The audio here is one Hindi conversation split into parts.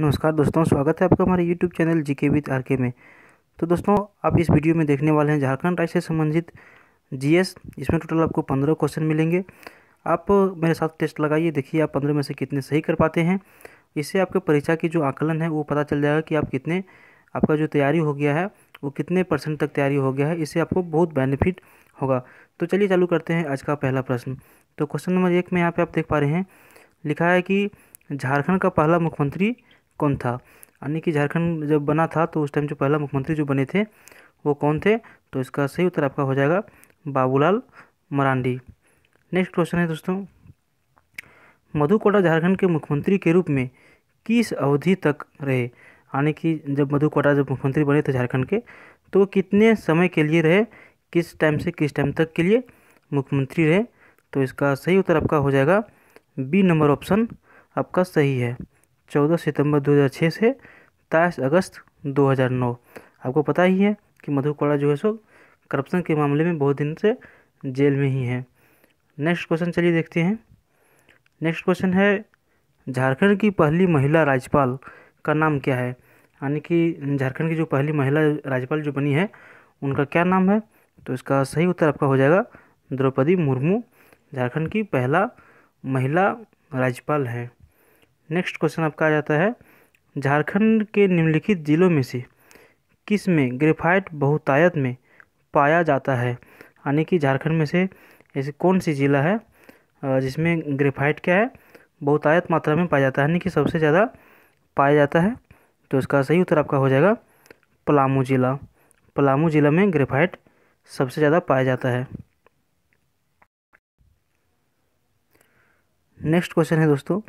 नमस्कार दोस्तों स्वागत है आपका हमारे यूट्यूब चैनल जी के विद आर के में तो दोस्तों आप इस वीडियो में देखने वाले हैं झारखंड राज्य से संबंधित जीएस इसमें टोटल आपको पंद्रह क्वेश्चन मिलेंगे आप मेरे साथ टेस्ट लगाइए देखिए आप पंद्रह में से कितने सही कर पाते हैं इससे आपके परीक्षा की जो आकलन है वो पता चल जाएगा कि आप कितने आपका जो तैयारी हो गया है वो कितने परसेंट तक तैयारी हो गया है इससे आपको बहुत बेनिफिट होगा तो चलिए चालू करते हैं आज का पहला प्रश्न तो क्वेश्चन नंबर एक में यहाँ पे आप देख पा रहे हैं लिखा है कि झारखंड का पहला मुख्यमंत्री कौन था यानी कि झारखंड जब बना था तो उस टाइम जो पहला मुख्यमंत्री जो बने थे वो कौन थे तो इसका सही उत्तर आपका हो जाएगा बाबूलाल मरांडी नेक्स्ट क्वेश्चन है दोस्तों मधुकोटा झारखंड के मुख्यमंत्री के रूप में किस अवधि तक रहे यानी कि जब मधुकोटा जब मुख्यमंत्री बने थे झारखंड के तो कितने समय के लिए रहे किस टाइम से किस टाइम तक के लिए मुख्यमंत्री रहे तो इसका सही उत्तर आपका हो जाएगा बी नंबर ऑप्शन आपका सही है चौदह सितंबर 2006 से तेईस अगस्त 2009 आपको पता ही है कि मधु कोड़ा जो है सो करप्शन के मामले में बहुत दिन से जेल में ही है नेक्स्ट क्वेश्चन चलिए देखते हैं नेक्स्ट क्वेश्चन है झारखंड की पहली महिला राज्यपाल का नाम क्या है यानी कि झारखंड की जो पहली महिला राज्यपाल जो बनी है उनका क्या नाम है तो इसका सही उत्तर आपका हो जाएगा द्रौपदी मुर्मू झारखंड की पहला महिला राज्यपाल है नेक्स्ट क्वेश्चन आपका आ जाता है झारखंड के निम्नलिखित ज़िलों में से किस में ग्रेफाइट बहुतायत में पाया जाता है यानी कि झारखंड में से ऐसे कौन सी ज़िला है जिसमें ग्रेफाइट क्या है बहुतायत मात्रा में पाया जाता है यानी कि सबसे ज़्यादा पाया जाता है तो इसका सही उत्तर आपका हो जाएगा पलामू ज़िला पलामू ज़िला में ग्रेफाइट सबसे ज़्यादा पाया जाता है नेक्स्ट क्वेश्चन है दोस्तों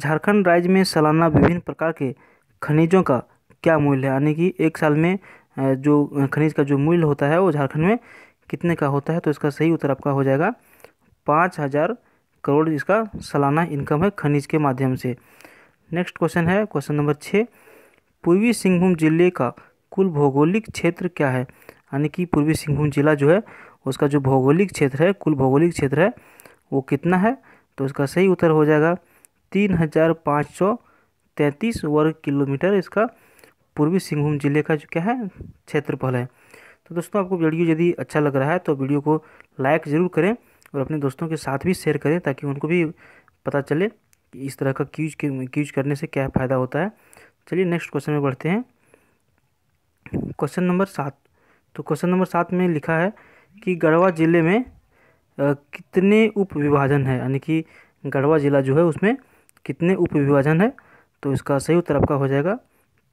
झारखंड राज्य में सालाना विभिन्न प्रकार के खनिजों का क्या मूल्य है यानी कि एक साल में जो खनिज का जो मूल्य होता है वो झारखंड में कितने का होता है तो इसका सही उत्तर आपका हो जाएगा पाँच हज़ार करोड़ इसका सालाना इनकम है खनिज के माध्यम से नेक्स्ट क्वेश्चन है क्वेश्चन नंबर छः पूर्वी सिंहभूम जिले का कुल भौगोलिक क्षेत्र क्या है यानी कि पूर्वी सिंहभूम जिला जो है उसका जो भौगोलिक क्षेत्र है कुल भौगोलिक क्षेत्र है वो कितना है तो इसका सही उत्तर हो जाएगा तीन हज़ार पाँच सौ तैंतीस वर्ग किलोमीटर इसका पूर्वी सिंहभूम जिले का जो क्या है क्षेत्रफल है तो दोस्तों आपको वीडियो यदि अच्छा लग रहा है तो वीडियो को लाइक ज़रूर करें और अपने दोस्तों के साथ भी शेयर करें ताकि उनको भी पता चले कि इस तरह का क्यूज क्यूज करने से क्या फ़ायदा होता है चलिए नेक्स्ट क्वेश्चन में बढ़ते हैं क्वेश्चन नंबर सात तो क्वेश्चन नंबर सात में लिखा है कि गढ़वा ज़िले में कितने उप विभाजन है यानी कि गढ़वा ज़िला जो है उसमें कितने उपविभाजन है तो इसका सही उत्तर आपका हो जाएगा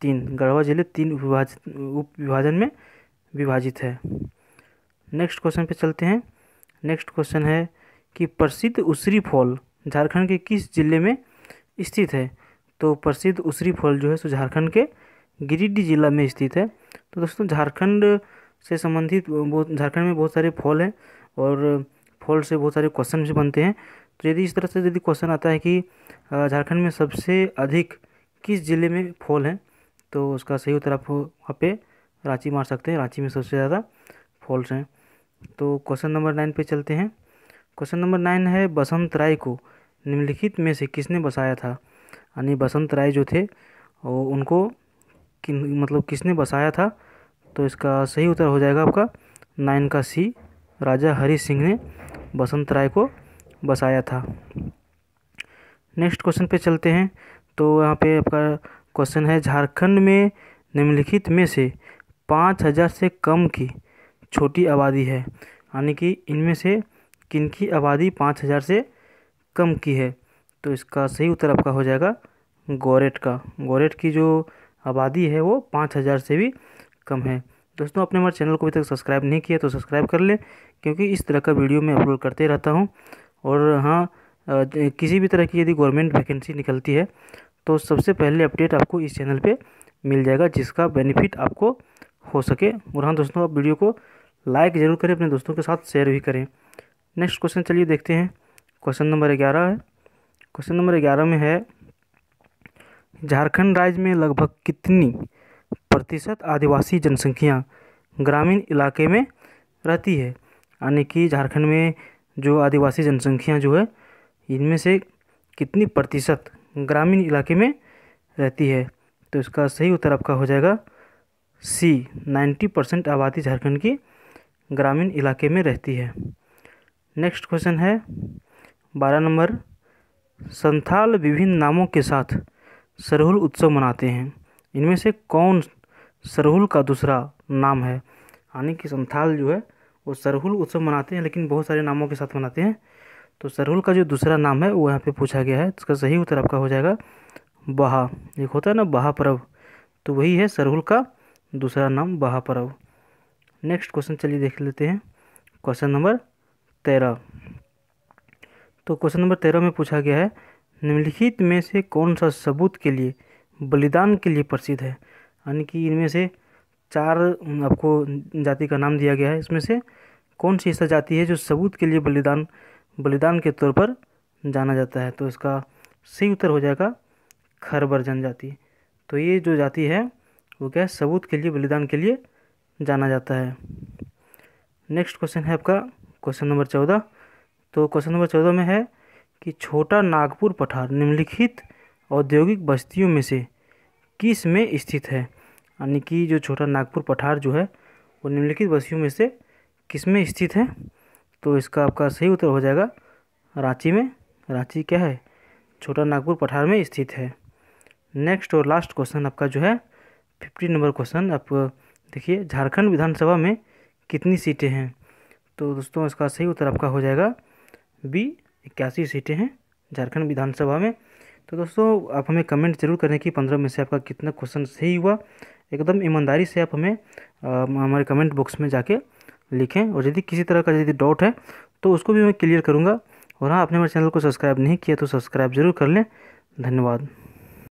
तीन गढ़वा जिले तीन उपविभाजित विभाजन में विभाजित है नेक्स्ट क्वेश्चन पे चलते हैं नेक्स्ट क्वेश्चन है कि प्रसिद्ध उसरी फॉल झारखंड के किस जिले में स्थित है तो प्रसिद्ध उसरी फॉल जो है सो झारखंड के गिरिडीह जिला में स्थित है तो दोस्तों झारखंड से संबंधित बहुत झारखंड में बहुत सारे फॉल हैं और फॉल से बहुत सारे क्वेश्चन भी बनते हैं तो यदि इस तरह से यदि क्वेश्चन आता है कि झारखंड में सबसे अधिक किस ज़िले में फॉल हैं तो उसका सही उत्तर आप वहाँ पे रांची मार सकते हैं रांची में सबसे ज़्यादा फॉल्स हैं तो क्वेश्चन नंबर नाइन पे चलते हैं क्वेश्चन नंबर नाइन है बसंत राय को निम्नलिखित में से किसने बसाया था यानी बसंत राय जो थे वो उनको किन मतलब किसने बसाया था तो इसका सही उत्तर हो जाएगा आपका नाइन का सी राजा हरी सिंह ने बसंत राय को बसाया था नेक्स्ट क्वेश्चन पे चलते हैं तो यहाँ पे आपका क्वेश्चन है झारखंड में निम्नलिखित में से पाँच हज़ार से कम की छोटी आबादी है यानी कि इनमें से किनकी आबादी पाँच हज़ार से कम की है तो इसका सही उत्तर आपका हो जाएगा गोरेट का गोरेट की जो आबादी है वो पाँच हज़ार से भी कम है दोस्तों आपने हमारे चैनल को अभी तक सब्सक्राइब नहीं किया तो सब्सक्राइब कर लें क्योंकि इस तरह का वीडियो मैं अपलोड करते रहता हूँ और हाँ किसी भी तरह की यदि गवर्नमेंट वैकेंसी निकलती है तो सबसे पहले अपडेट आपको इस चैनल पे मिल जाएगा जिसका बेनिफिट आपको हो सके और हाँ दोस्तों आप वीडियो को लाइक ज़रूर करें अपने दोस्तों के साथ शेयर भी करें नेक्स्ट क्वेश्चन चलिए देखते हैं क्वेश्चन नंबर ग्यारह है क्वेश्चन नंबर ग्यारह में है झारखंड राज्य में लगभग कितनी प्रतिशत आदिवासी जनसंख्या ग्रामीण इलाके में रहती है यानी कि झारखंड में जो आदिवासी जनसंख्या जो है इनमें से कितनी प्रतिशत ग्रामीण इलाके में रहती है तो इसका सही उत्तर आपका हो जाएगा सी नाइन्टी परसेंट आबादी झारखंड की ग्रामीण इलाके में रहती है नेक्स्ट क्वेश्चन है बारह नंबर संथाल विभिन्न नामों के साथ सरहुल उत्सव मनाते हैं इनमें से कौन सरहुल का दूसरा नाम है यानी कि संथाल जो है वो सरहुल उत्सव मनाते हैं लेकिन बहुत सारे नामों के साथ मनाते हैं तो सरहुल का जो दूसरा नाम है वो यहाँ पे पूछा गया है तो इसका सही उत्तर आपका हो जाएगा बहा एक होता है ना बहा पर्व तो वही है सरहुल का दूसरा नाम बहा पर्व नेक्स्ट क्वेश्चन चलिए देख लेते हैं क्वेश्चन नंबर तेरह तो क्वेश्चन नंबर तेरह में पूछा गया है निम्नलिखित में से कौन सा सबूत के लिए बलिदान के लिए प्रसिद्ध है यानी कि इनमें से चार आपको जाति का नाम दिया गया है इसमें से कौन सी ऐसा जाति है जो सबूत के लिए बलिदान बलिदान के तौर पर जाना जाता है तो इसका सही उत्तर हो जाएगा खरबर जनजाति तो ये जो जाति है वो क्या है सबूत के लिए बलिदान के लिए जाना जाता है नेक्स्ट क्वेश्चन है आपका क्वेश्चन नंबर चौदह तो क्वेश्चन नंबर चौदह में है कि छोटा नागपुर पठार निम्नलिखित औद्योगिक बस्तियों में से किस में स्थित है यानी कि जो छोटा नागपुर पठार जो है वो निम्नलिखित बस्तियों में से किस में स्थित है तो इसका आपका सही उत्तर हो जाएगा रांची में रांची क्या है छोटा नागपुर पठार में स्थित है नेक्स्ट और लास्ट क्वेश्चन आपका जो है फिफ्टी नंबर क्वेश्चन आप देखिए झारखंड विधानसभा में कितनी सीटें हैं तो दोस्तों इसका सही उत्तर आपका हो जाएगा बी इक्यासी सीटें हैं झारखंड विधानसभा में तो दोस्तों आप हमें कमेंट जरूर करें कि पंद्रह में से आपका कितना क्वेश्चन सही हुआ एकदम ईमानदारी से आप हमें हमारे कमेंट बॉक्स में जाके लिखें और यदि किसी तरह का यदि डाउट है तो उसको भी मैं क्लियर करूँगा और हाँ आपने हमारे चैनल को सब्सक्राइब नहीं किया तो सब्सक्राइब ज़रूर कर लें धन्यवाद